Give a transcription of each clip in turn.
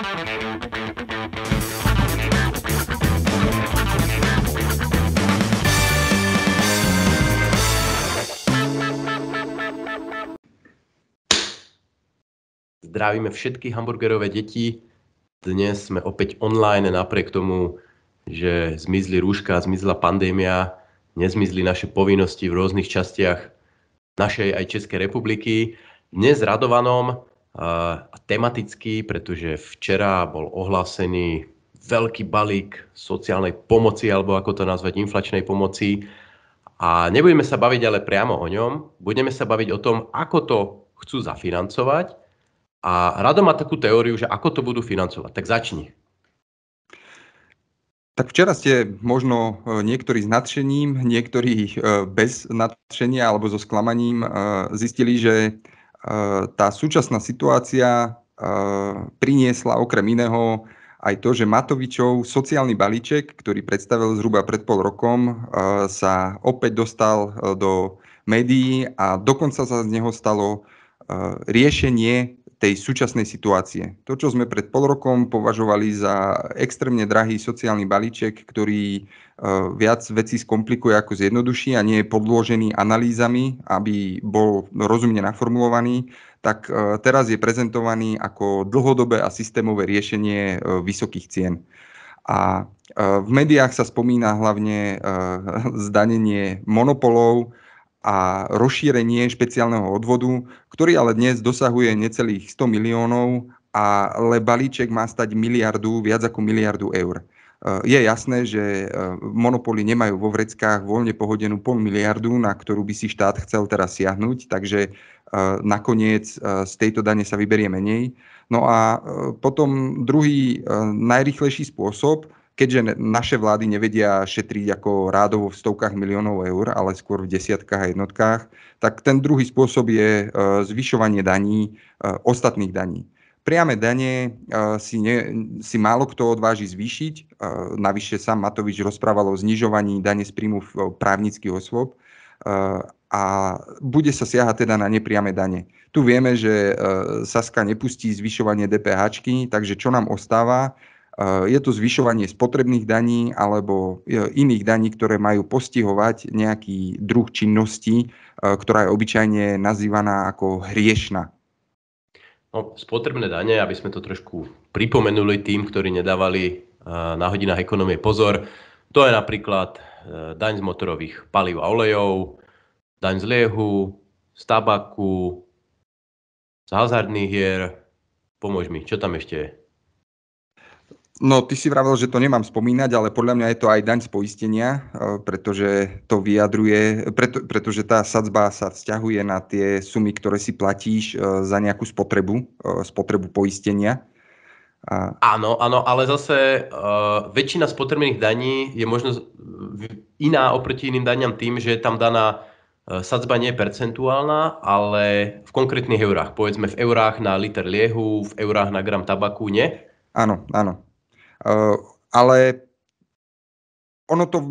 Zdravíme všetky hamburgerové deti. Dnes sme opäť online napriek tomu, že zmizli rúška, zmizla pandémia, nezmizli naše povinnosti v rôznych častiach našej aj Českej republiky. Dnes s Radovanom a tematicky, pretože včera bol ohlásený veľký balík sociálnej pomoci, alebo ako to nazvať, inflačnej pomoci. A nebudeme sa baviť ale priamo o ňom, budeme sa baviť o tom, ako to chcú zafinancovať. A Rado má takú teóriu, že ako to budú financovať. Tak začni. Tak včera ste možno e, niektorí s nadšením, niektorí e, bez nadšenia alebo so sklamaním e, zistili, že E, tá súčasná situácia e, priniesla okrem iného aj to, že Matovičov sociálny balíček, ktorý predstavil zhruba pred pol rokom, e, sa opäť dostal do médií a dokonca sa z neho stalo riešenie tej súčasnej situácie. To, čo sme pred pol rokom považovali za extrémne drahý sociálny balíček, ktorý e, viac vecí skomplikuje ako zjednoduší a nie je podložený analýzami, aby bol rozumne naformulovaný, tak e, teraz je prezentovaný ako dlhodobé a systémové riešenie e, vysokých cien. A v médiách sa spomína hlavne zdanenie monopolov, a rozšírenie špeciálneho odvodu, ktorý ale dnes dosahuje necelých 100 miliónov, a ale balíček má stať miliardu, viac ako miliardu eur. E, je jasné, že e, monopoly nemajú vo vreckách voľne pohodenú pol miliardu, na ktorú by si štát chcel teraz siahnuť, takže e, nakoniec z tejto dane sa vyberie menej. No a potom druhý najrychlejší spôsob, keďže naše vlády nevedia šetriť ako rádovo v stovkách miliónov eur, ale skôr v desiatkách a jednotkách, tak ten druhý spôsob je e, zvyšovanie daní, e, ostatných daní. Priame dane e, si, ne, si málo kto odváži zvýšiť. Navyše sám Matovič rozprával o znižovaní dane z príjmu právnických osôb a bude sa siahať teda na nepriame dane. Tu vieme, že Saska nepustí zvyšovanie DPH, takže čo nám ostáva? E, je to zvyšovanie spotrebných daní alebo e, iných daní, ktoré majú postihovať nejaký druh činnosti, e, ktorá je obyčajne nazývaná ako hriešna. No, spotrebné dane, aby sme to trošku pripomenuli tým, ktorí nedávali na hodinách ekonomie pozor, to je napríklad daň z motorových palív a olejov, daň z liehu, z tabaku, z hazardných hier. Pomôž mi, čo tam ešte je? No, ty si vravel, že to nemám spomínať, ale podľa mňa je to aj daň z poistenia, e, pretože to vyjadruje, preto, pretože tá sadzba sa vzťahuje na tie sumy, ktoré si platíš e, za nejakú spotrebu, e, spotrebu poistenia. A... Áno, áno, ale zase uh, väčšina spotrebných daní je možno iná oproti iným daniam tým, že je tam daná uh, sadzba nie je percentuálna, ale v konkrétnych eurách. Povedzme v eurách na liter liehu, v eurách na gram tabaku, nie? Áno, áno. Eh, ale ono to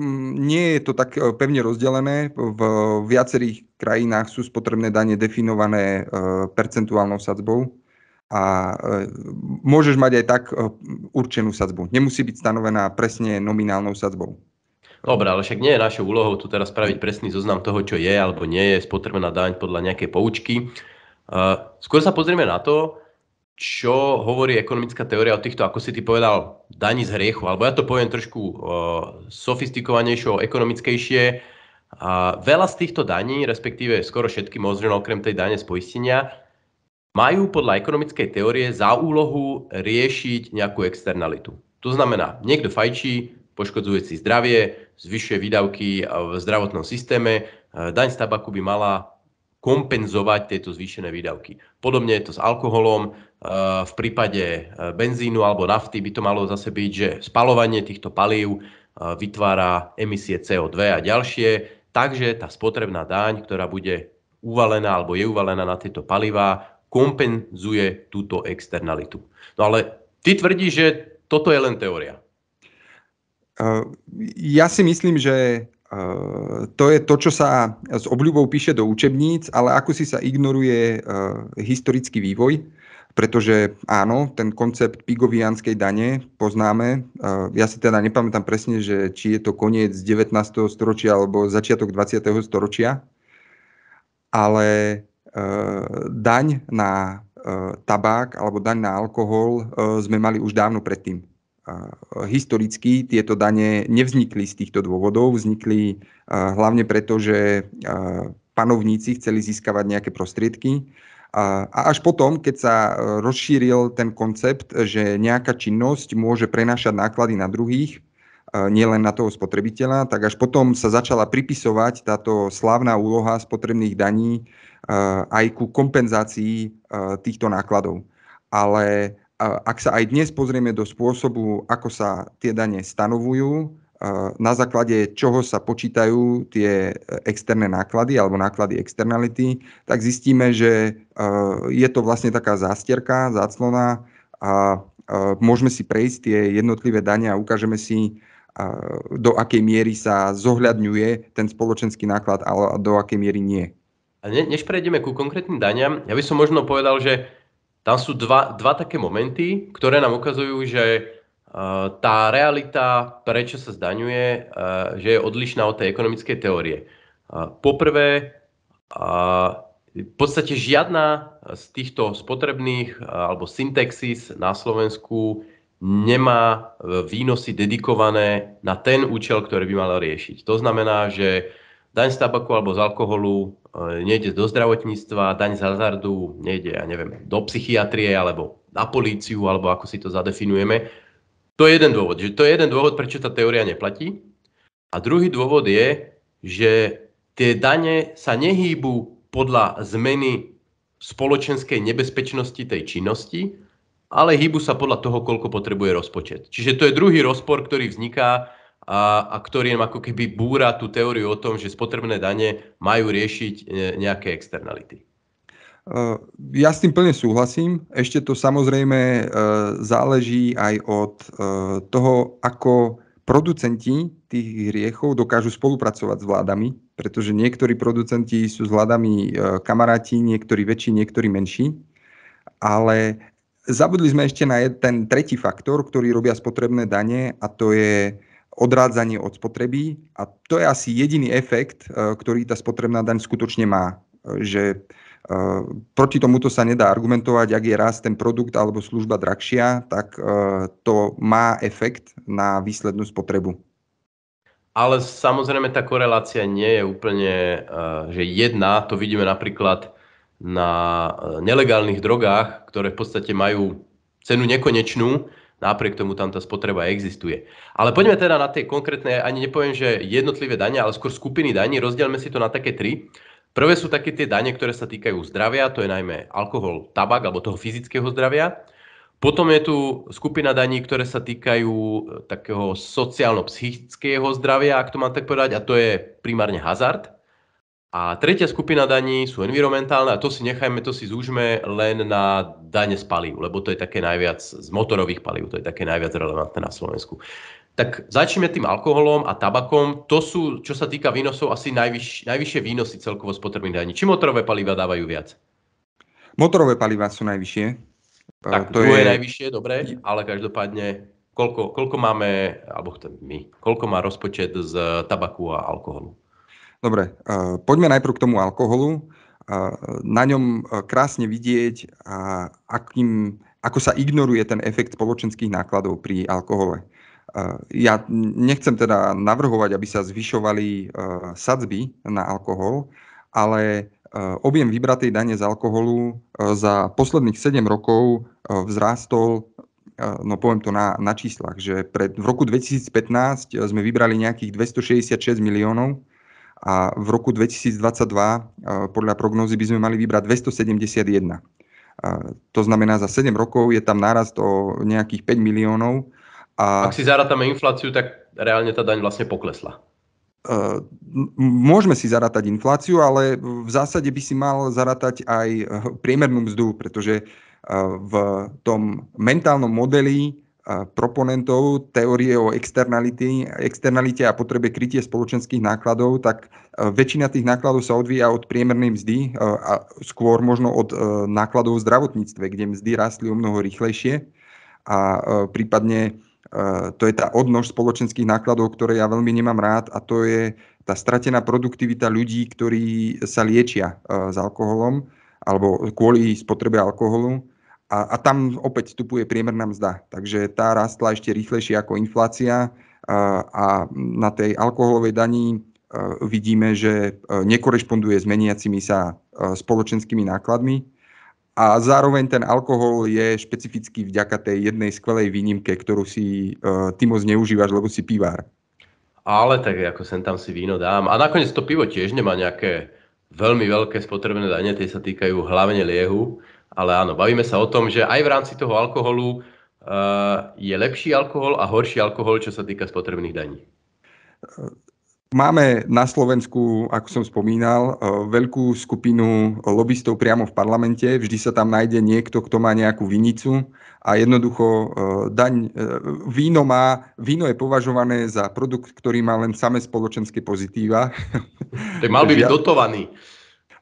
nie je to tak eh, pevne rozdelené. V viacerých krajinách sú spotrebné dane definované eh, percentuálnou sadzbou a môžeš mať aj tak určenú sadzbu. Nemusí byť stanovená presne nominálnou sadzbou. Dobre, ale však nie je našou úlohou tu teraz spraviť presný zoznam toho, čo je alebo nie je spotrebná daň podľa nejakej poučky. Skôr sa pozrieme na to, čo hovorí ekonomická teória o týchto, ako si ty povedal, daní z hriechu, alebo ja to poviem trošku uh, sofistikovanejšie, ekonomickejšie. Uh, veľa z týchto daní, respektíve skoro všetky, možno okrem tej dane z poistenia, majú podľa ekonomickej teórie za úlohu riešiť nejakú externalitu. To znamená, niekto fajčí, poškodzuje si zdravie, zvyšuje výdavky v zdravotnom systéme, daň z tabaku by mala kompenzovať tieto zvýšené výdavky. Podobne je to s alkoholom, E, v prípade e, benzínu alebo nafty by to malo zase byť, že spalovanie týchto palív e, vytvára emisie CO2 a ďalšie, takže tá spotrebná daň, ktorá bude uvalená alebo je uvalená na tieto palivá, kompenzuje túto externalitu. No ale ty tvrdíš, že toto je len teória. Ja si myslím, že to je to, čo sa s obľubou píše do učebníc, ale ako si sa ignoruje historický vývoj pretože áno, ten koncept pigovianskej dane poznáme. E, ja si teda nepamätám presne, že či je to koniec 19. storočia alebo začiatok 20. storočia, ale e, daň na e, tabák alebo daň na alkohol sme mali už dávno predtým. Historicky tieto dane nevznikli z týchto dôvodov, vznikli hlavne preto, že panovníci chceli získavať nejaké prostriedky a až potom, keď sa e, rozšíril ten koncept, e, že nejaká činnosť môže prenášať náklady na druhých, e, nielen na toho spotrebiteľa, tak až potom sa začala pripisovať táto slávna úloha spotrebných daní aj ku kompenzácii týchto nákladov. Ale ak sa aj dnes pozrieme do spôsobu, ako sa tie dane stanovujú na základe čoho sa počítajú tie e, externé náklady alebo náklady externality, tak zistíme, že e, je to vlastne taká zástierka, záclona a e, môžeme si prejsť tie jednotlivé dania a ukážeme si, do akej miery sa zohľadňuje ten spoločenský náklad a do akej miery nie. A ne, než prejdeme ku konkrétnym daniam, ja by som možno povedal, že tam sú dva, dva také momenty, ktoré nám ukazujú, že Eh, tá realita, prečo sa zdaňuje, eh, že je odlišná od tej ekonomickej teórie. Eh, poprvé, v podstate žiadna z týchto spotrebných alebo syntaxis na Slovensku nemá výnosy dedikované na ten účel, ktorý by mal riešiť. To znamená, že daň z tabaku alebo z alkoholu nejde do zdravotníctva, daň z hazardu nejde, ja neviem, do psychiatrie alebo na políciu, alebo ako si to zadefinujeme to je jeden dôvod. že To je jeden dôvod, prečo tá teória neplatí. A druhý dôvod je, že tie dane sa nehýbu podľa zmeny spoločenskej nebezpečnosti tej činnosti, ale hýbu sa podľa toho, koľko potrebuje rozpočet. Čiže to je druhý rozpor, ktorý vzniká a, a ktorý nám ako keby búra tú teóriu o tom, že spotrebné dane majú riešiť e, nejaké externality. Eh, ja s tým plne súhlasím. Ešte to samozrejme eh, záleží aj od eh, toho, ako producenti tých hriechov dokážu spolupracovať s vládami, pretože niektorí producenti sú s vládami kamaráti, niektorí väčší, niektorí menší. Ale zabudli sme ešte na ten tretí faktor, ktorý robia spotrebné dane a to je odrádzanie od spotreby a to je asi jediný efekt, ktorý tá spotrebná daň skutočne má. Že Proti tomuto sa nedá argumentovať, ak je raz ten produkt alebo služba drahšia, tak e, to má efekt na výslednú spotrebu. Ale samozrejme tá korelácia nie je úplne, e, že jedna, to vidíme napríklad na e, nelegálnych drogách, ktoré v podstate majú cenu nekonečnú, napriek tomu tam tá spotreba existuje. Ale poďme teda na tie konkrétne, ani nepoviem, že jednotlivé dania, ale skôr skupiny daní, rozdielme si to na také tri. Prvé sú také tie dane, ktoré sa týkajú zdravia, to je najmä alkohol, tabak alebo toho fyzického zdravia. Potom je tu skupina daní, ktoré sa týkajú e, takého sociálno-psychického zdravia, ak to mám tak povedať, a to je primárne hazard. A tretia skupina daní sú environmentálne a to si nechajme, to si zúžme len na dane z palív, lebo to je také najviac z motorových palív, to je také najviac relevantné na Slovensku tak začneme tým alkoholom a tabakom. To sú, čo sa týka výnosov, asi najvyš, najvyššie výnosy celkovo spotrebných daní. Či motorové paliva dávajú viac? Motorové paliva sú najvyššie. Tak, to druhé je najvyššie, dobre, ale každopádne, koľko, koľko máme, alebo my, koľko má rozpočet z tabaku a alkoholu? Dobre, poďme najprv k tomu alkoholu. Na ňom krásne vidieť, akým, ako sa ignoruje ten efekt spoločenských nákladov pri alkohole. Ja nechcem teda navrhovať, aby sa zvyšovali e, sadzby na alkohol, ale e, objem vybratej dane z alkoholu e, za posledných 7 rokov vzrástol, no poviem to na, na číslach, že pred, v roku 2015 sme vybrali nejakých 266 miliónov a v roku 2022 podľa prognózy by sme mali vybrať 271. To znamená, za 7 rokov je tam nárast o nejakých 5 miliónov a... Ak si zarátame infláciu, tak reálne tá daň vlastne poklesla. Môžeme si zarátať infláciu, ale v zásade by si mal zarátať aj eh, priemernú mzdu, pretože eh, v tom mentálnom modeli eh, proponentov teórie o externality, externalite a potrebe krytie spoločenských nákladov, tak väčšina tých nákladov sa odvíja od priemernej mzdy a skôr možno od nákladov v zdravotníctve, kde mzdy rastli o mnoho rýchlejšie a prípadne Eh, to je tá odnož spoločenských nákladov, ktoré ja veľmi nemám rád a to je tá stratená produktivita ľudí, ktorí sa liečia eh, s alkoholom alebo kvôli spotrebe alkoholu. A, a tam opäť vstupuje priemerná mzda. Takže tá rastla ešte rýchlejšie ako inflácia eh, a na tej alkoholovej daní vidíme, že nekorešponduje s meniacimi sa spoločenskými nákladmi a zároveň ten alkohol je špecifický vďaka tej jednej skvelej výnimke, ktorú si uh, e, ty moc neužívaš, lebo si pivár. Ale tak ako sem tam si víno dám. A nakoniec to pivo tiež nemá nejaké veľmi veľké spotrebné dane, tie sa týkajú hlavne liehu. Ale áno, bavíme sa o tom, že aj v rámci toho alkoholu uh, je lepší alkohol a horší alkohol, čo sa týka spotrebných daní. E, Máme na Slovensku, ako som spomínal, eh, veľkú skupinu lobbystov priamo v parlamente. Vždy sa tam nájde niekto, kto má nejakú vinicu a jednoducho eh, daň, eh, víno, má, víno je považované za produkt, ktorý má len samé spoločenské pozitíva. Tak mal by byť dotovaný.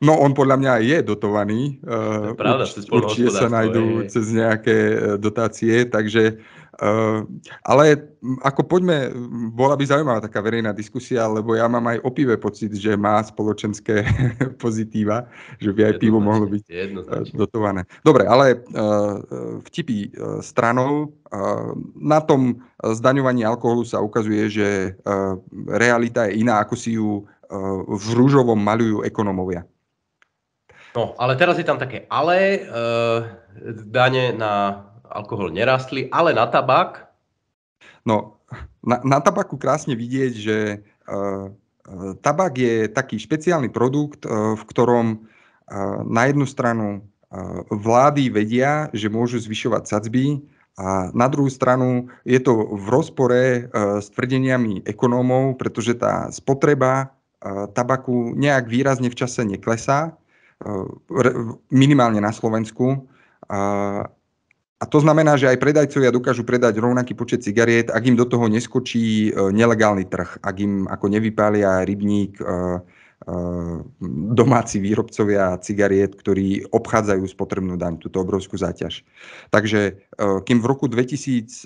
No on podľa mňa je dotovaný. To eh, pravda, Urč, určite sa nájdú je. cez nejaké eh, dotácie, takže eh, ale hm, ako poďme, hm, bola by zaujímavá taká verejná diskusia, lebo ja mám aj opivé pocit, že má spoločenské pozitíva, že by aj pivo mohlo byť dotované. Dobre, ale vtipy stranou, na tom zdaňovaní alkoholu sa ukazuje, že realita je iná, ako si ju v rúžovom maľujú ekonomovia. No, ale teraz je tam také ale, e, dane na alkohol nerastli, ale na tabak? No, na, na tabaku krásne vidieť, že e, tabak je taký špeciálny produkt, e, v ktorom e, na jednu stranu e, vlády vedia, že môžu zvyšovať sadzby, a na druhú stranu je to v rozpore e, s tvrdeniami ekonómov, pretože tá spotreba e, tabaku nejak výrazne v čase neklesá E, minimálne na Slovensku. E, a to znamená, že aj predajcovia dokážu predať rovnaký počet cigariét, ak im do toho neskočí e, nelegálny trh, ak im ako nevypália rybník domáci výrobcovia cigariet, ktorí obchádzajú spotrebnú daň, túto obrovskú záťaž. Takže kým v roku 2015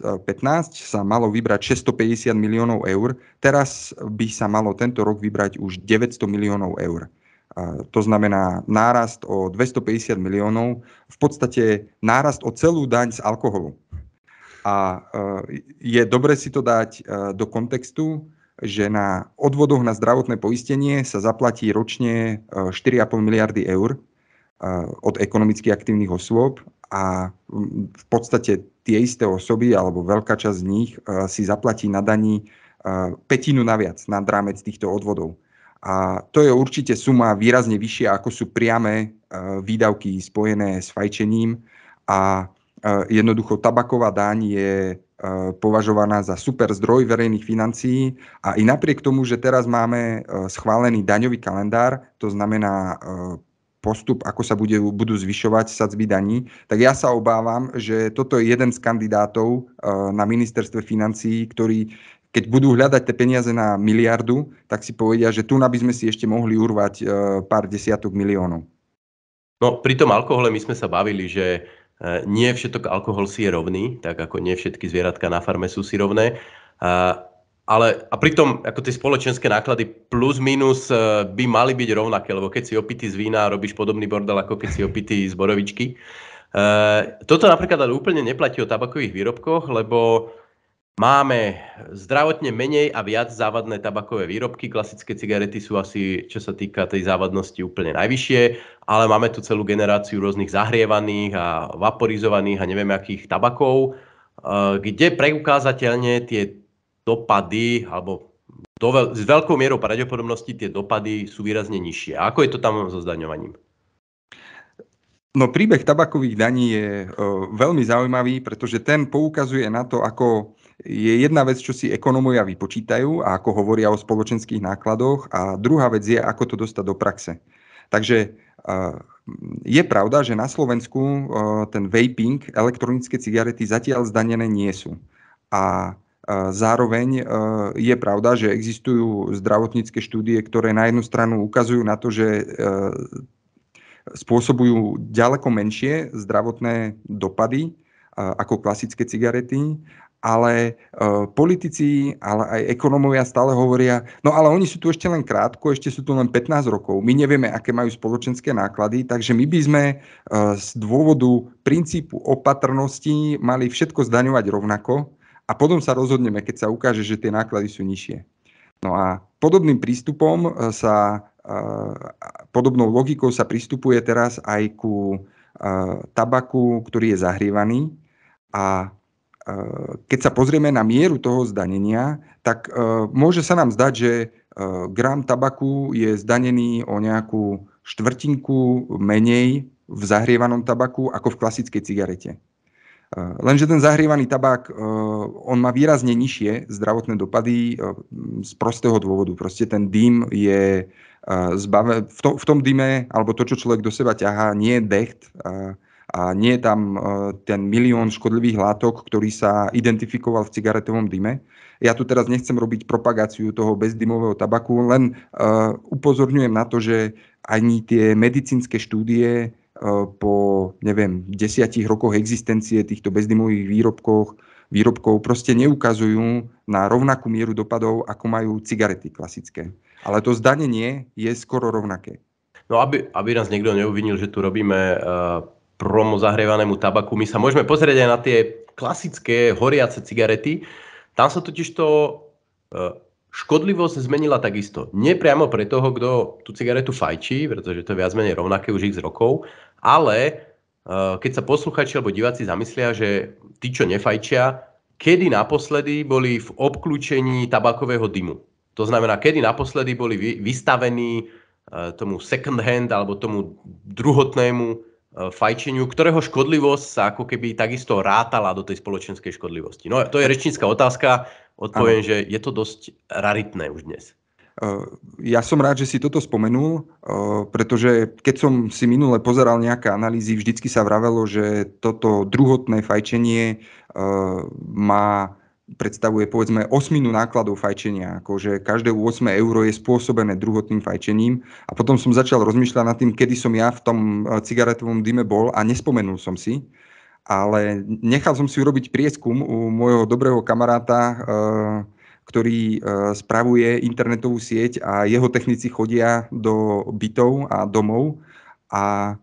sa malo vybrať 650 miliónov eur, teraz by sa malo tento rok vybrať už 900 miliónov eur. To znamená nárast o 250 miliónov, v podstate nárast o celú daň z alkoholu. A e, je dobre si to dať e, do kontextu, že na odvodoch na zdravotné poistenie sa zaplatí ročne 4,5 e, miliardy eur od ekonomicky aktívnych osôb a v podstate tie isté osoby alebo veľká časť z nich si zaplatí na daní petinu naviac na drámec týchto odvodov. A to je určite suma výrazne vyššia, ako sú priame e, výdavky spojené s fajčením a e, jednoducho tabaková daň je e, považovaná za super zdroj verejných financií a i napriek tomu, že teraz máme schválený daňový kalendár, to znamená postup, ako sa bude, budú zvyšovať sadzby daní, tak ja sa obávam, že toto je jeden z kandidátov na ministerstve financií, ktorý keď budú hľadať tie peniaze na miliardu, tak si povedia, že tu by sme si ešte mohli urvať e, pár desiatok miliónov. No pri tom alkohole my sme sa bavili, že e, nie všetok alkohol si je rovný, tak ako nie všetky zvieratka na farme sú si rovné. ale a pritom ako tie spoločenské náklady plus minus e, by mali byť rovnaké, lebo keď si opitý z vína robíš podobný bordel, ako keď si opitý z borovičky. E, toto napríklad ale úplne neplatí o tabakových výrobkoch, lebo Máme zdravotne menej a viac závadné tabakové výrobky. Klasické cigarety sú asi, čo sa týka tej závadnosti, úplne najvyššie, ale máme tu celú generáciu rôznych zahrievaných a vaporizovaných a neviem akých tabakov, eh, kde preukázateľne tie dopady, alebo do veľ, s veľkou mierou pravdepodobnosti tie dopady sú výrazne nižšie. A ako je to tam so zdaňovaním? No príbeh tabakových daní je e, veľmi zaujímavý, pretože ten poukazuje na to, ako je jedna vec, čo si ekonomovia vypočítajú a ako hovoria o spoločenských nákladoch a druhá vec je, ako to dostať do praxe. Takže je pravda, že na Slovensku ten vaping, elektronické cigarety zatiaľ zdanené nie sú. A Zároveň je pravda, že existujú zdravotnícke štúdie, ktoré na jednu stranu ukazujú na to, že spôsobujú ďaleko menšie zdravotné dopady ako klasické cigarety ale e, politici, ale aj ekonomovia stále hovoria, no ale oni sú tu ešte len krátko, ešte sú tu len 15 rokov, my nevieme, aké majú spoločenské náklady, takže my by sme e, z dôvodu princípu opatrnosti mali všetko zdaňovať rovnako a potom sa rozhodneme, keď sa ukáže, že tie náklady sú nižšie. No a podobným prístupom e, sa, e, podobnou logikou sa pristupuje teraz aj ku e, tabaku, ktorý je zahrievaný a Eh, keď sa pozrieme na mieru toho zdanenia, tak eh, môže sa nám zdať, že eh, gram tabaku je zdanený o nejakú štvrtinku menej v zahrievanom tabaku ako v klasickej cigarete. Lenže ten zahrievaný tabak on má výrazne nižšie zdravotné dopady z prostého dôvodu. Proste ten dym je zbavený, v, tom dýme, alebo to, čo človek do seba ťahá, nie je decht, a nie je tam e, ten milión škodlivých látok, ktorý sa identifikoval v cigaretovom dyme. Ja tu teraz nechcem robiť propagáciu toho bezdymového tabaku, len e, upozorňujem na to, že ani tie medicínske štúdie e, po, neviem, desiatich rokoch existencie týchto bezdymových výrobkov, výrobkov proste neukazujú na rovnakú mieru dopadov, ako majú cigarety klasické. Ale to zdanenie je skoro rovnaké. No aby, aby nás niekto neuvinil, že tu robíme uh promo zahrievanému tabaku. My sa môžeme pozrieť aj na tie klasické horiace cigarety. Tam sa totiž to e, škodlivosť zmenila takisto. Nie priamo pre toho, kto tú cigaretu fajčí, pretože to je viac menej rovnaké už z rokov, ale e, keď sa posluchači alebo diváci zamyslia, že tí, čo nefajčia, kedy naposledy boli v obklúčení tabakového dymu. To znamená, kedy naposledy boli vystavení e, tomu second hand alebo tomu druhotnému E, fajčeniu, ktorého škodlivosť sa ako keby takisto rátala do tej spoločenskej škodlivosti. No to je rečnícka otázka, odpoviem, ano. že je to dosť raritné už dnes. E, ja som rád, že si toto spomenul, e, pretože keď som si minule pozeral nejaké analýzy, vždycky sa vravelo, že toto druhotné fajčenie má predstavuje povedzme osminu nákladov fajčenia, akože každé 8 euro je spôsobené druhotným fajčením a potom som začal rozmýšľať nad tým, kedy som ja v tom eh, cigaretovom dime bol a nespomenul som si, ale nechal som si urobiť prieskum u môjho dobrého kamaráta, eh, ktorý eh, spravuje internetovú sieť a jeho technici chodia do bytov a domov a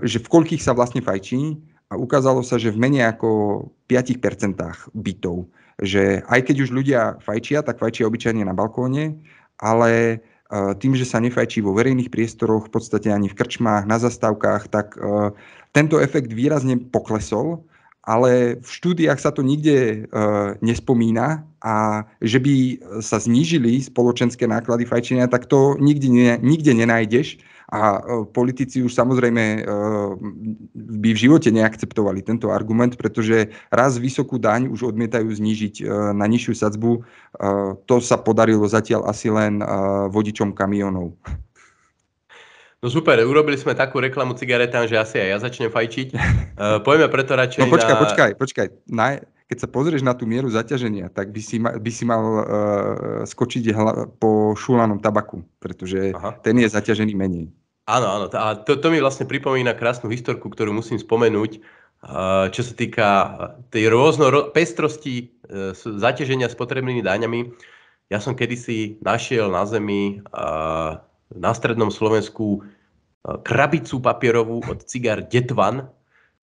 že v koľkých sa vlastne fajčí a ukázalo sa, že v menej ako 5% bytov že aj keď už ľudia fajčia, tak fajčia obyčajne na balkóne, ale e, tým, že sa nefajčí vo verejných priestoroch, v podstate ani v krčmách, na zastávkach, tak e, tento efekt výrazne poklesol, ale v štúdiách sa to nikde e, nespomína a že by sa znížili spoločenské náklady fajčenia, tak to nikde nenájdeš a e, politici už samozrejme e, by v živote neakceptovali tento argument, pretože raz vysokú daň už odmietajú znížiť e, na nižšiu sadzbu. To sa podarilo zatiaľ asi len vodičom kamionov. No super, urobili sme takú reklamu cigaretám, že asi aj ja začnem fajčiť. Uh, poďme preto radšej No počkaj, na... počkaj, počkaj. Na, keď sa pozrieš na tú mieru zaťaženia, tak by si, ma, by si mal uh, skočiť hla, po šulanom tabaku, pretože Aha. ten je zaťažený menej. Áno, áno. A to, to mi vlastne pripomína krásnu historku, ktorú musím spomenúť, uh, čo sa týka tej rôzno pestrosti uh, zaťaženia potrebnými daňami. Ja som kedysi našiel na zemi uh, na strednom Slovensku krabicu papierovú od cigár Detvan,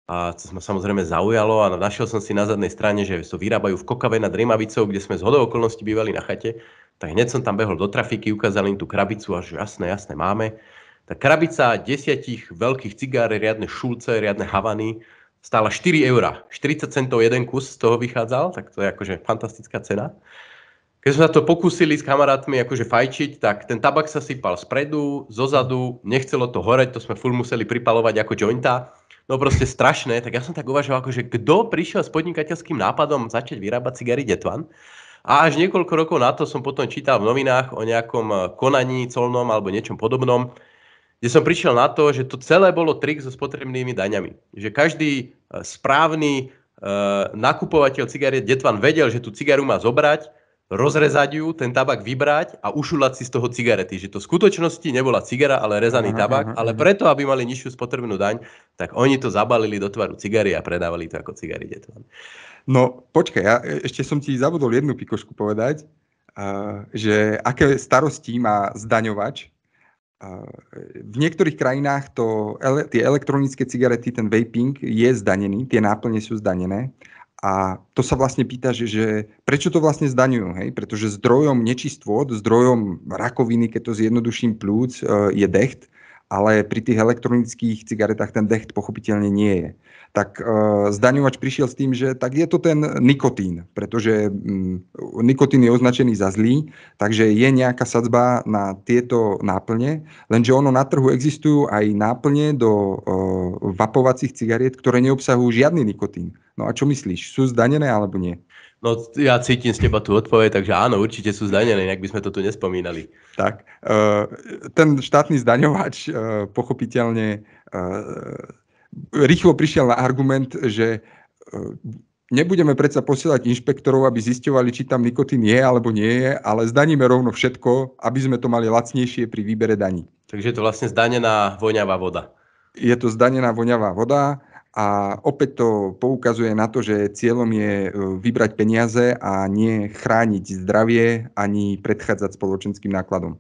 a to ma samozrejme zaujalo a našiel som si na zadnej strane, že to vyrábajú v Kokave nad Rimavicou, kde sme z hodou okolností bývali na chate, tak hneď som tam behol do trafiky, ukázal im tú krabicu a že jasné, jasné, máme. Tá krabica desiatich veľkých cigár, riadne šulce, riadne havany, stála 4 eurá. 40 centov jeden kus z toho vychádzal, tak to je akože fantastická cena. Keď sme sa to pokúsili s kamarátmi akože fajčiť, tak ten tabak sa sypal spredu, zozadu, nechcelo to horeť, to sme furt museli pripalovať ako jointa no proste strašné, tak ja som tak uvažoval, akože kto prišiel s podnikateľským nápadom začať vyrábať cigary Detvan. A až niekoľko rokov na to som potom čítal v novinách o nejakom eh, konaní colnom alebo niečom podobnom, kde som prišiel na to, že to celé bolo trik so spotrebnými daňami. Že každý eh, správny e, nakupovateľ cigariet Detvan vedel, že tú cigaru má zobrať, rozrezať ju, ten tabak vybrať a ušulať si z toho cigarety. Že to v skutočnosti nebola cigara, ale rezaný aha, tabak, aha, ale preto, aby mali nižšiu spotrebnú daň, tak oni to zabalili do tvaru cigary a predávali to ako cigary detom. No počkaj, ja e, ešte som ti zabudol jednu pikošku povedať, že aké starosti má zdaňovač. E, v niektorých krajinách to, tie elektronické cigarety, ten vaping je zdanený, tie náplne sú zdanené. A to sa vlastne pýta, že, že prečo to vlastne zdaňujú, hej? Pretože zdrojom nečistôt, zdrojom rakoviny, keď to zjednoduším plúc, e, je decht, ale pri tých elektronických cigaretách ten decht pochopiteľne nie je. Tak e, zdaňovač prišiel s tým, že tak je to ten nikotín, pretože mm, nikotín je označený za zlý, takže je nejaká sadzba na tieto náplne, lenže ono na trhu existujú aj náplne do e, vapovacích cigariet, ktoré neobsahujú žiadny nikotín. No a čo myslíš, sú zdanené alebo nie? No ja cítim z teba tú odpoveď, takže áno, určite sú zdanené, inak by sme to tu nespomínali. Tak, e, ten štátny zdaňovač e, pochopiteľne e, rýchlo prišiel na argument, že nebudeme predsa posielať inšpektorov, aby zisťovali, či tam nikotín je alebo nie je, ale zdaníme rovno všetko, aby sme to mali lacnejšie pri výbere daní. Takže je to vlastne zdanená voňavá voda. Je to zdanená voňavá voda a opäť to poukazuje na to, že cieľom je e, vybrať peniaze a nie chrániť zdravie ani predchádzať spoločenským nákladom.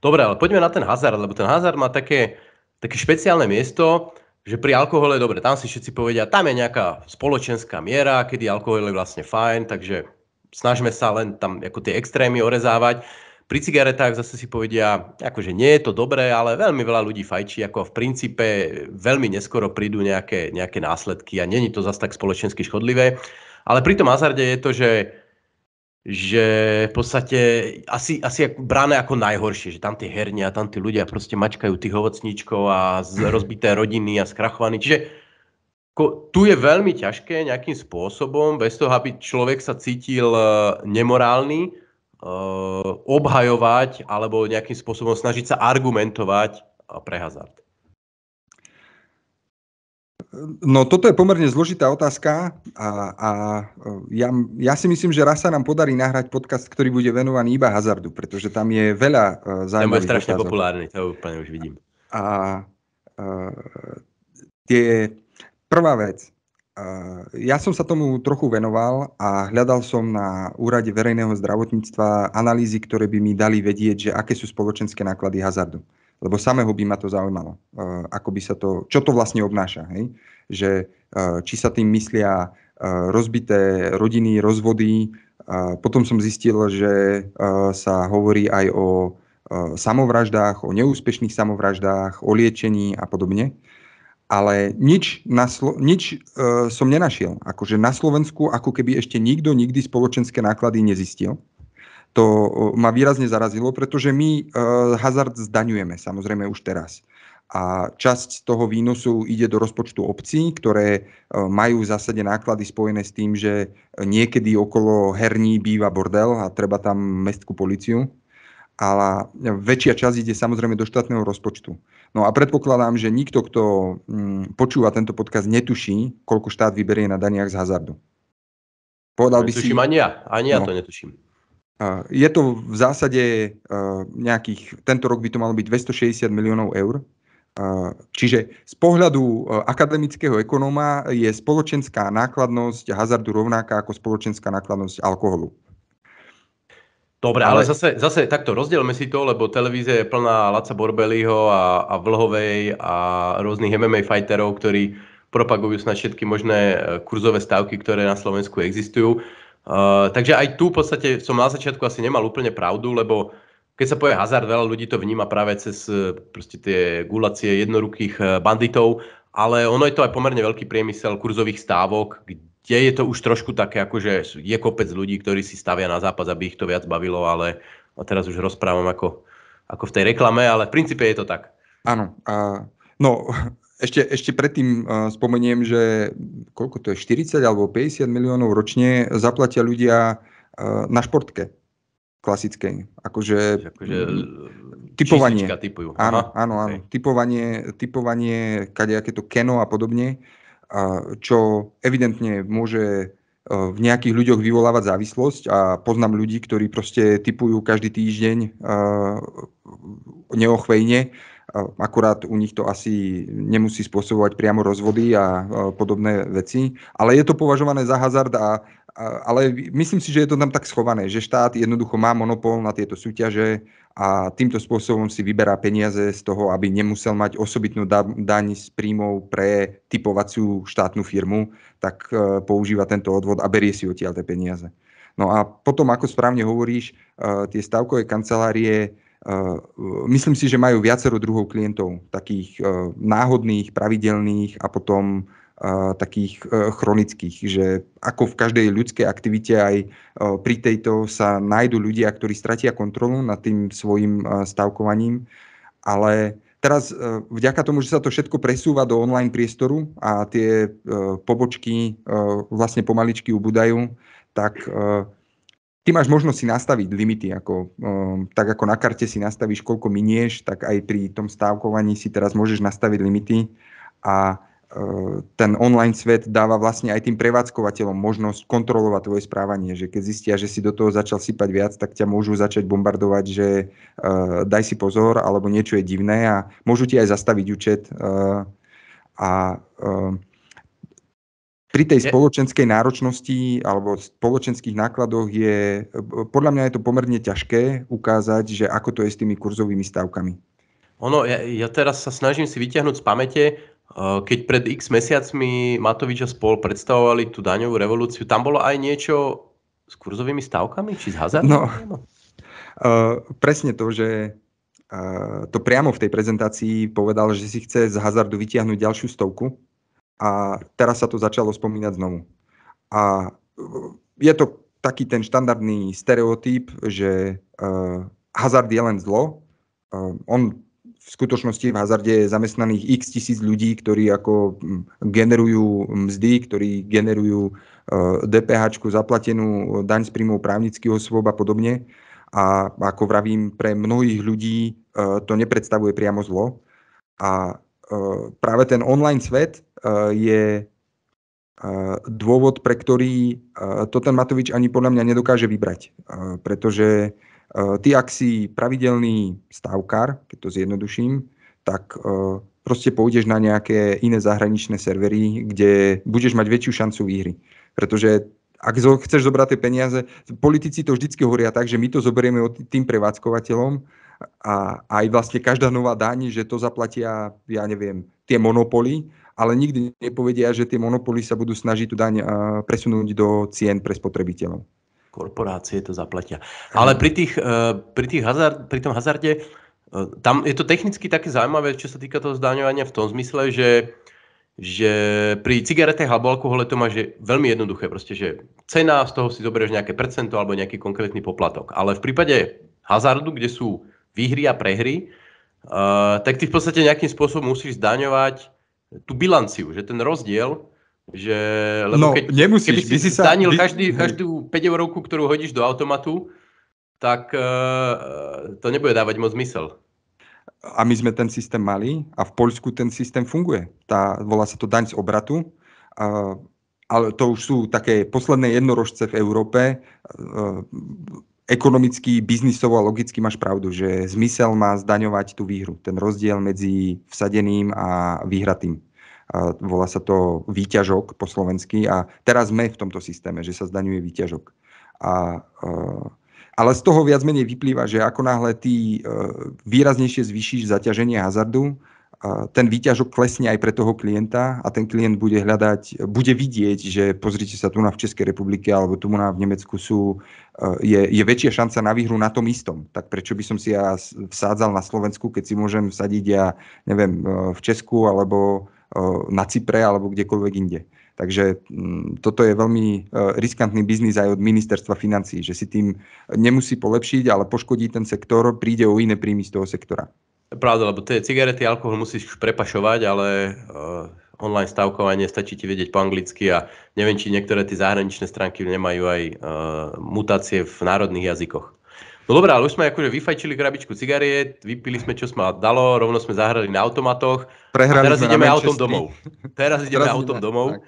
Dobre, ale poďme na ten hazard, lebo ten hazard má také, také špeciálne miesto, že pri alkohole, dobre, tam si všetci povedia, tam je nejaká spoločenská miera, kedy alkohol je vlastne fajn, takže snažme sa len tam ako tie extrémy orezávať, pri cigaretách zase si povedia, akože nie je to dobré, ale veľmi veľa ľudí fajčí, ako v princípe veľmi neskoro prídu nejaké, nejaké následky a není to zase tak spoločensky škodlivé. Ale pri tom hazarde je to, že že v podstate asi, asi brané ako najhoršie, že tam tie a tam tí ľudia proste mačkajú tých ovocníčkov a z, rozbité rodiny a skrachovaní. Čiže ko, tu je veľmi ťažké nejakým spôsobom, bez toho, aby človek sa cítil eh, nemorálny, Eh, obhajovať alebo nejakým spôsobom snažiť sa argumentovať eh, pre hazard? No toto je pomerne zložitá otázka a, a eh, ja, ja si myslím, že raz sa nám podarí nahrať podcast, ktorý bude venovaný iba hazardu, pretože tam je veľa uh, zaujímavých otázok. strašne otázok. populárny, to úplne už vidím. A a tie, prvá vec, Eh, ja som sa tomu trochu venoval a hľadal som na úrade verejného zdravotníctva analýzy, ktoré by mi dali vedieť, že aké sú spoločenské náklady hazardu. Lebo samého by ma to zaujímalo, eh, ako by sa to, čo to vlastne obnáša. Hej? Že, eh, či sa tým myslia rozbité rodiny, rozvody. Potom som zistil, že sa hovorí aj o samovraždách, o neúspešných samovraždách, o liečení a podobne ale nič, na Slo- nič e, som nenašiel. Akože na Slovensku ako keby ešte nikto nikdy spoločenské náklady nezistil. To e, ma výrazne zarazilo, pretože my e, hazard zdaňujeme samozrejme už teraz. A časť z toho výnosu ide do rozpočtu obcí, ktoré e, majú v zásade náklady spojené s tým, že niekedy okolo herní býva bordel a treba tam mestskú policiu. Ale väčšia časť ide samozrejme do štátneho rozpočtu. No a predpokladám, že nikto, kto mm, počúva tento podcast, netuší, koľko štát vyberie na daniach z hazardu. Povedal no, by si... ani ja, ani ja no, to netuším. Je to v zásade e, nejakých, tento rok by to malo byť 260 miliónov eur. E, čiže z pohľadu e, akademického ekonóma je spoločenská nákladnosť hazardu rovnaká ako spoločenská nákladnosť alkoholu. Dobre, ale, ale zase, zase takto rozdielme si to, lebo televízia je plná Laca Borbeliho a, a Vlhovej a rôznych MMA fighterov, ktorí propagujú snad všetky možné e, kurzové stávky, ktoré na Slovensku existujú. Uh, takže aj tu v podstate som na začiatku asi nemal úplne pravdu, lebo keď sa povie hazard, veľa ľudí to vníma práve cez e, proste tie gulacie jednorukých banditov, ale ono je to aj pomerne veľký priemysel kurzových stávok, tie je to už trošku také, akože je kopec ľudí, ktorí si stavia na zápas, aby ich to viac bavilo, ale a teraz už rozprávam ako, ako v tej reklame, ale v princípe je to tak. Áno. A, no, ešte, ešte predtým uh, spomeniem, že koľko to je, 40 alebo 50 miliónov ročne zaplatia ľudia uh, na športke klasickej. Akože, akože e, typovanie. Typujú. Áno, áno, áno. Okay. Typovanie, typovanie, kadejaké to keno a podobne čo evidentne môže e, v nejakých ľuďoch vyvolávať závislosť a poznám ľudí, ktorí proste typujú každý týždeň e, neochvejne Akurát u nich to asi nemusí spôsobovať priamo rozvody a podobné veci. Ale je to považované za hazard a ale myslím si, že je to tam tak schované, že štát jednoducho má monopol na tieto súťaže a týmto spôsobom si vyberá peniaze z toho, aby nemusel mať osobitnú daň z príjmov pre typovaciu štátnu firmu, tak e, používa tento odvod a berie si odtiaľ tie peniaze. No a potom, ako správne hovoríš, e, tie stavkové kancelárie Ehm, myslím si, že majú viacero druhov klientov, takých ehm, náhodných, pravidelných a potom ehm, takých chronických, že ako v každej ľudskej aktivite aj pri tejto sa nájdú ľudia, ktorí stratia kontrolu nad tým svojim stavkovaním, ale teraz vďaka tomu, že sa to všetko presúva do online priestoru a tie pobočky vlastne pomaličky ubúdajú, tak ty máš možnosť si nastaviť limity, ako, um, tak ako na karte si nastavíš, koľko minieš, tak aj pri tom stávkovaní si teraz môžeš nastaviť limity a e, ten online svet dáva vlastne aj tým prevádzkovateľom možnosť kontrolovať tvoje správanie, že keď zistia, že si do toho začal sypať viac, tak ťa môžu začať bombardovať, že uh, daj si pozor, alebo niečo je divné a môžu ti aj zastaviť účet uh, a uh, pri tej spoločenskej náročnosti alebo spoločenských nákladoch je, podľa mňa je to pomerne ťažké ukázať, že ako to je s tými kurzovými stavkami. Ono, ja, ja teraz sa snažím si vyťahnuť z pamäte, eh, keď pred x mesiacmi Matovič a spol predstavovali tú daňovú revolúciu, tam bolo aj niečo s kurzovými stavkami či s hazardom? No, eh, presne to, že eh, to priamo v tej prezentácii povedal, že si chce z hazardu vytiahnuť ďalšiu stovku, a teraz sa to začalo spomínať znovu. A e, je to taký ten štandardný stereotyp, že uh, hazard je len zlo. Uh, on v skutočnosti v hazarde je zamestnaných x tisíc ľudí, ktorí ako generujú mzdy, ktorí generujú DPH zaplatenú daň z príjmov právnických osôb a podobne. A ako vravím, pre mnohých ľudí to nepredstavuje priamo zlo. A práve ten online svet je dôvod, pre ktorý to ten Matovič ani podľa mňa nedokáže vybrať. Pretože ty, ak si pravidelný stavkár, keď to zjednoduším, tak proste pôjdeš na nejaké iné zahraničné servery, kde budeš mať väčšiu šancu výhry. Pretože ak chceš zobrať tie peniaze, politici to vždycky hovoria tak, že my to zoberieme tým prevádzkovateľom a aj vlastne každá nová daň, že to zaplatia, ja neviem, tie monopoly ale nikdy nepovedia, že tie monopoly sa budú snažiť tú daň presunúť do cien pre spotrebiteľov. Korporácie to zaplatia. Ale pri, tých, e, pri, tých hazard, pri tom hazarde, e, tam je to technicky také zaujímavé, čo sa týka toho zdaňovania v tom zmysle, že že pri cigaretách alebo alkohole to máš je veľmi jednoduché, proste, že cena, z toho si zoberieš nejaké percento alebo nejaký konkrétny poplatok. Ale v prípade hazardu, kde sú výhry a prehry, uh, tak ty v podstate nejakým spôsobom musíš zdaňovať tú bilanciu, že ten rozdiel, že, lebo no, keď, nemusíš, keby si, si sa... zdanil každý, každú 5 eurovku, ktorú hodíš do automatu, tak uh, to nebude dávať moc zmysel. A my sme ten systém mali a v Poľsku ten systém funguje. Tá, volá sa to daň z obratu. Uh, ale to už sú také posledné jednorožce v Európe. Uh, ekonomicky, biznisovo a logicky máš pravdu, že zmysel má zdaňovať tú výhru, ten rozdiel medzi vsadeným a výhratým. A volá sa to výťažok po slovensky a teraz sme v tomto systéme, že sa zdaňuje výťažok. A, e, ale z toho viac menej vyplýva, že ako náhle ty e, výraznejšie zvýšiš zaťaženie hazardu, ten výťažok klesne aj pre toho klienta a ten klient bude hľadať, bude vidieť, že pozrite sa tu na v Českej republike alebo tu na v Nemecku sú, e, je, je väčšia šanca na výhru na tom istom. Tak prečo by som si ja vsádzal na Slovensku, keď si môžem vsadiť ja, neviem, e, v Česku alebo e, na Cypre alebo kdekoľvek inde. Takže mm, toto je veľmi riskantný biznis aj od ministerstva financí, že si tým nemusí polepšiť, ale poškodí ten sektor, príde o iné príjmy z toho sektora. Pravda, lebo tie cigarety, alkohol musíš prepašovať, ale uh, online stavkovanie stačí ti vedieť po anglicky a neviem, či niektoré tie zahraničné stránky nemajú aj uh, mutácie v národných jazykoch. No dobrá, ale už sme akože vyfajčili krabičku cigariet, vypili sme, čo sme dalo, rovno sme zahrali na automatoch. Prehrali a teraz ideme autom domov. Teraz ideme teraz autom ideme, domov. Tak.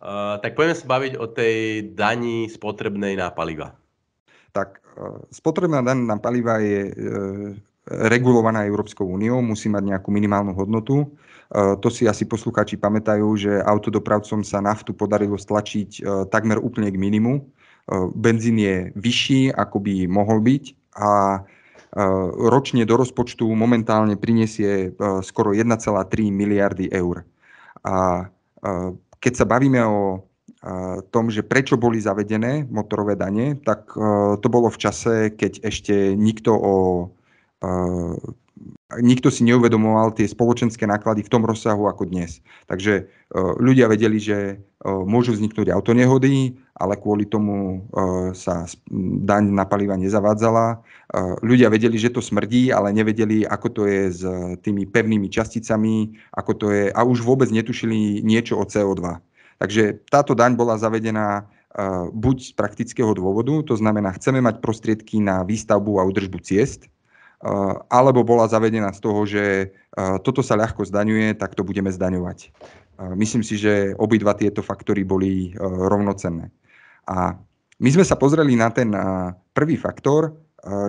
Uh, tak poďme sa baviť o tej dani spotrebnej na paliva. Tak, uh, spotrebná daň na paliva je uh, regulovaná Európskou úniou, musí mať nejakú minimálnu hodnotu. E, to si asi poslucháči pamätajú, že autodopravcom sa naftu podarilo stlačiť e, takmer úplne k minimu. E, benzín je vyšší, ako by mohol byť a ročne do rozpočtu momentálne prinesie skoro 1,3 miliardy eur. A keď sa bavíme o tom, že prečo boli zavedené motorové dane, tak to bolo v čase, keď ešte nikto o nikto si neuvedomoval tie spoločenské náklady v tom rozsahu ako dnes. Takže e, ľudia vedeli, že e, môžu vzniknúť autonehody, ale kvôli tomu e, sa daň na paliva nezavádzala. Ľudia vedeli, že to smrdí, ale nevedeli, ako to je s tými pevnými časticami, ako to je, a už vôbec netušili niečo o CO2. Takže táto daň bola zavedená buď z praktického dôvodu, to znamená, chceme mať prostriedky na výstavbu a udržbu ciest, Eh, alebo bola zavedená z toho, že eh, toto sa ľahko zdaňuje, tak to budeme zdaňovať. Eh, myslím si, že obidva tieto faktory boli rovnocenné. A my sme sa pozreli na ten prvý faktor,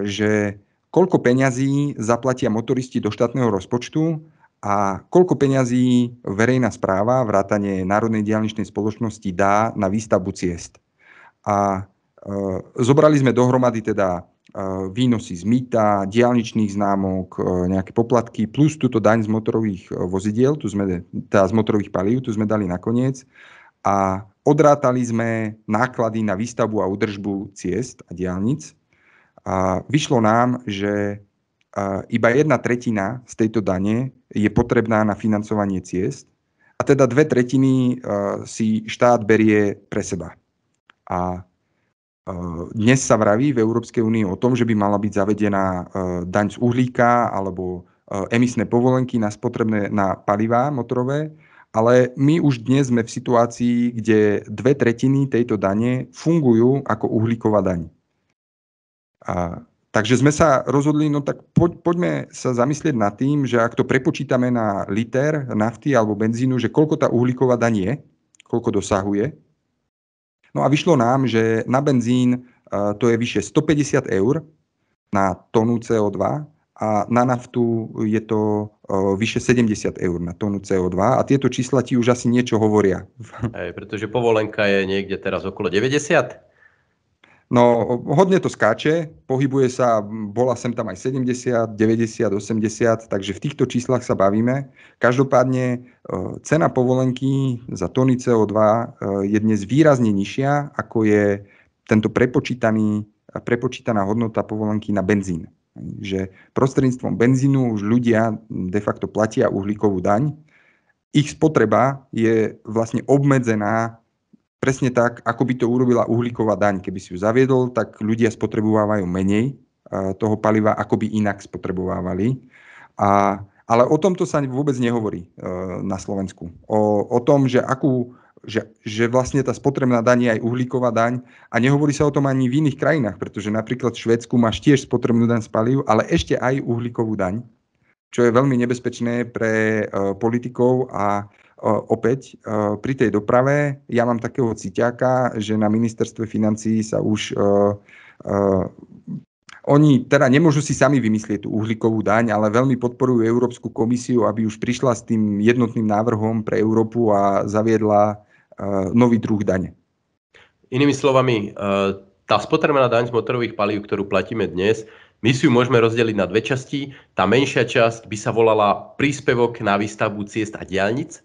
že koľko peňazí zaplatia motoristi do štátneho rozpočtu a koľko peňazí verejná správa, vrátanie Národnej diálničnej spoločnosti dá na výstavbu ciest. A e, zobrali sme dohromady teda E, výnosy z mýta, diálničných známok, e, nejaké poplatky, plus túto daň z motorových e, vozidiel, tu sme, teda z motorových palív, tu sme dali nakoniec. A odrátali sme náklady na výstavbu a udržbu ciest a diálnic. A vyšlo nám, že iba jedna tretina z tejto dane je potrebná na financovanie ciest a teda dve tretiny si štát berie pre seba. A Eh, dnes sa vraví v Európskej únii o tom, že by mala byť zavedená eh, daň z uhlíka alebo eh, emisné povolenky na spotrebné na palivá motorové, ale my už dnes sme v situácii, kde dve tretiny tejto dane fungujú ako uhlíková daň. A, takže sme sa rozhodli, no tak poď, poďme sa zamyslieť nad tým, že ak to prepočítame na liter nafty alebo benzínu, že koľko tá uhlíková daň je, koľko dosahuje, No a vyšlo nám, že na benzín e, to je vyše 150 eur na tonu CO2 a na naftu je to e, vyše 70 eur na tonu CO2 a tieto čísla ti už asi niečo hovoria. Hej, pretože povolenka je niekde teraz okolo 90? No, hodne to skáče, pohybuje sa, bola sem tam aj 70, 90, 80, takže v týchto číslach sa bavíme. Každopádne e, cena povolenky za tony CO2 e, je dnes výrazne nižšia, ako je tento prepočítaný, prepočítaná hodnota povolenky na benzín. Že prostredníctvom benzínu už ľudia de facto platia uhlíkovú daň, ich spotreba je vlastne obmedzená presne tak, ako by to urobila uhlíková daň. Keby si ju zaviedol, tak ľudia spotrebovávajú menej eh, toho paliva, ako by inak spotrebovávali. A, ale o tomto sa vôbec nehovorí eh, na Slovensku. O, o tom, že akú, že, že vlastne tá spotrebná daň je aj uhlíková daň a nehovorí sa o tom ani v iných krajinách, pretože napríklad v Švedsku máš tiež spotrebnú daň z paliv, ale ešte aj uhlíkovú daň, čo je veľmi nebezpečné pre e, politikov a opäť pri tej doprave ja mám takého ciťáka, že na ministerstve financí sa už oni teda nemôžu si sami vymyslieť tú uhlíkovú daň, ale veľmi podporujú Európsku komisiu, aby už prišla s tým jednotným návrhom pre Európu a zaviedla nový druh dane. Inými slovami, tá spotrebná daň z motorových palív, ktorú platíme dnes, my si ju môžeme rozdeliť na dve časti. Tá menšia časť by sa volala príspevok na výstavbu ciest a diálnic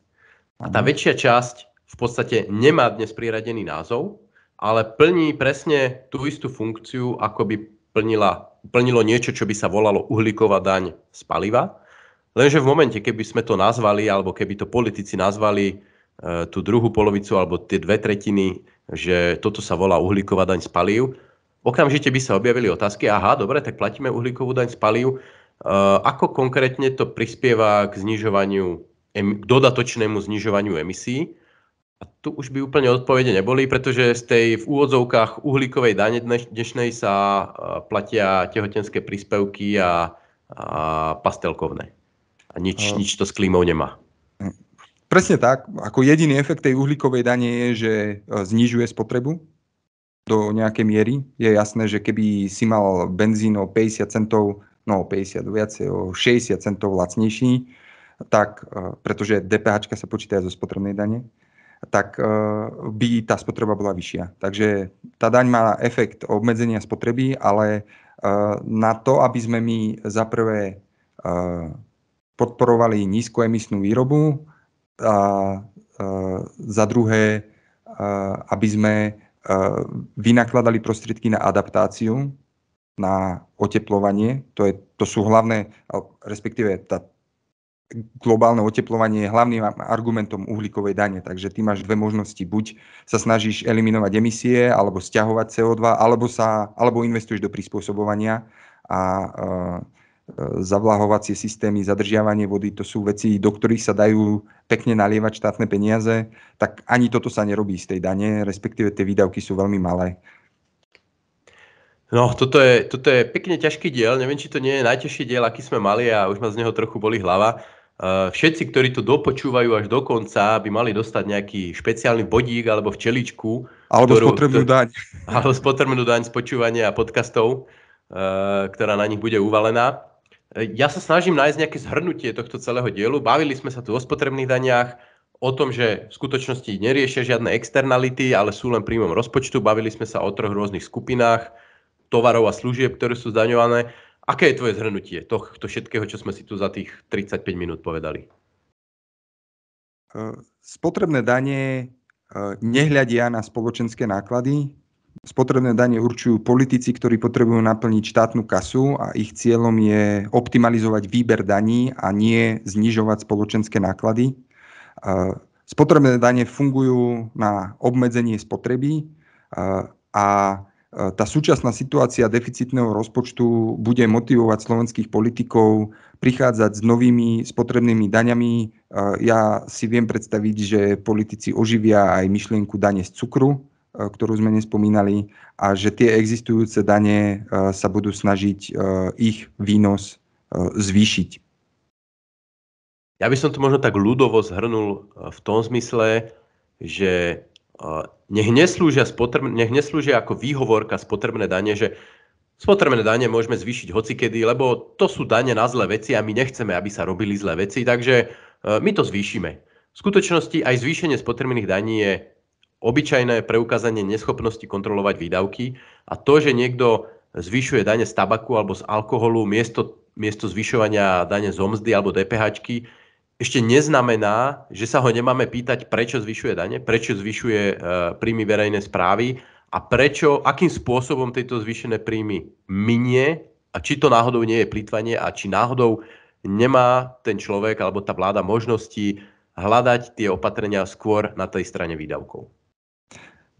a tá väčšia časť v podstate nemá dnes priradený názov, ale plní presne tú istú funkciu, ako by plnila, plnilo niečo, čo by sa volalo uhlíková daň z paliva. Lenže v momente, keby sme to nazvali, alebo keby to politici nazvali e, eh, tú druhú polovicu, alebo tie dve tretiny, že toto sa volá uhlíková daň z paliv. okamžite by sa objavili otázky, aha, dobre, tak platíme uhlíkovú daň z paliv, e, ako konkrétne to prispieva k znižovaniu k dodatočnému znižovaniu emisí. A tu už by úplne odpovede neboli, pretože z tej v úvodzovkách uhlíkovej dane dnešnej sa e, platia tehotenské príspevky a, a pastelkovné. A nič, a... nič to s klímou nemá. Hm. Presne tak. Ako jediný efekt tej uhlíkovej dane je, že e, znižuje spotrebu do nejakej miery. Je jasné, že keby si mal benzín o 50 centov, no 50 viacej, o 60 centov lacnejší, tak, e, pretože DPH sa počíta zo spotrebnej dane, tak e, by tá spotreba bola vyššia. Takže tá daň má efekt obmedzenia spotreby, ale e, na to, aby sme my za prvé podporovali nízkoemisnú výrobu a za druhé, aby sme vynakladali prostriedky na adaptáciu, na oteplovanie, to, je, to sú hlavné, respektíve tá globálne oteplovanie je hlavným argumentom uhlíkovej dane. Takže ty máš dve možnosti. Buď sa snažíš eliminovať emisie, alebo stiahovať CO2, alebo, sa, alebo investuješ do prispôsobovania a e, e, zavlahovacie systémy, zadržiavanie vody, to sú veci, do ktorých sa dajú pekne nalievať štátne peniaze, tak ani toto sa nerobí z tej dane, respektíve tie výdavky sú veľmi malé. No, toto je, toto je pekne ťažký diel, neviem, či to nie je najťažší diel, aký sme mali a už ma z neho trochu boli hlava. Eh, všetci, ktorí to dopočúvajú až do konca, by mali dostať nejaký špeciálny bodík alebo včeličku. Alebo ktorú, spotrebnú daň. Alebo spotrebnú daň z počúvania podcastov, eh, ktorá na nich bude uvalená. Eh, ja sa snažím nájsť nejaké zhrnutie tohto celého dielu. Bavili sme sa tu o spotrebných daniach, o tom, že v skutočnosti neriešia žiadne externality, ale sú len príjmom rozpočtu. Bavili sme sa o troch rôznych skupinách tovarov a služieb, ktoré sú zdaňované. Aké je tvoje zhrnutie tohto všetkého, čo sme si tu za tých 35 minút povedali? Eh, spotrebné dane eh, nehľadia na spoločenské náklady. Spotrebné dane určujú politici, ktorí potrebujú naplniť štátnu kasu a ich cieľom je optimalizovať výber daní a nie znižovať spoločenské náklady. Eh, spotrebné dane fungujú na obmedzenie spotreby a E, tá súčasná situácia deficitného rozpočtu bude motivovať slovenských politikov prichádzať s novými spotrebnými daňami. E, ja si viem predstaviť, že politici oživia aj myšlienku dane z cukru, e, ktorú sme nespomínali, a že tie existujúce dane sa budú snažiť ich výnos zvýšiť. Ja by som to možno tak ľudovo zhrnul v tom zmysle, že nech neslúžia, spotrebne, nech neslúžia ako výhovorka spotrebné dane, že spotrebné dane môžeme zvýšiť hocikedy, lebo to sú dane na zlé veci a my nechceme, aby sa robili zlé veci, takže e, my to zvýšime. V skutočnosti aj zvýšenie spotrebných daní je obyčajné preukázanie neschopnosti kontrolovať výdavky a to, že niekto zvyšuje dane z tabaku alebo z alkoholu miesto, miesto zvyšovania dane z omzdy alebo DPH, ešte neznamená, že sa ho nemáme pýtať, prečo zvyšuje dane, prečo zvyšuje e, príjmy verejnej správy a prečo, akým spôsobom tieto zvýšené príjmy minie a či to náhodou nie je plýtvanie a či náhodou nemá ten človek alebo tá vláda možnosti hľadať tie opatrenia skôr na tej strane výdavkov.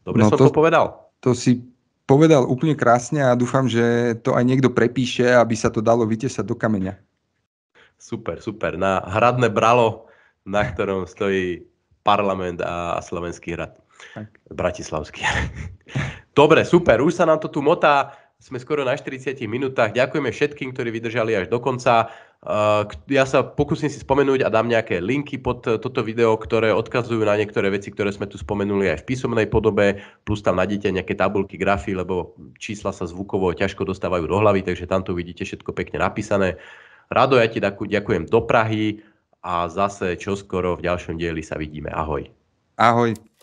Dobre no som to, to povedal? To si povedal úplne krásne a dúfam, že to aj niekto prepíše, aby sa to dalo vytesať do kameňa. Super, super. Na hradné bralo, na ktorom stojí parlament a, Slovenský hrad. Tak. Bratislavský. Dobre, super, už sa nám to tu motá. Sme skoro na 40 minútach. Ďakujeme všetkým, ktorí vydržali až do konca. Eh, ja sa pokúsim si spomenúť a dám nejaké linky pod toto video, ktoré odkazujú na niektoré veci, ktoré sme tu spomenuli aj v písomnej podobe, plus tam nájdete nejaké tabulky, grafy, lebo čísla sa zvukovo ťažko dostávajú do hlavy, takže tam to vidíte všetko pekne napísané. Rado, ja ti ďakujem do Prahy a zase čoskoro v ďalšom dieli sa vidíme. Ahoj. Ahoj.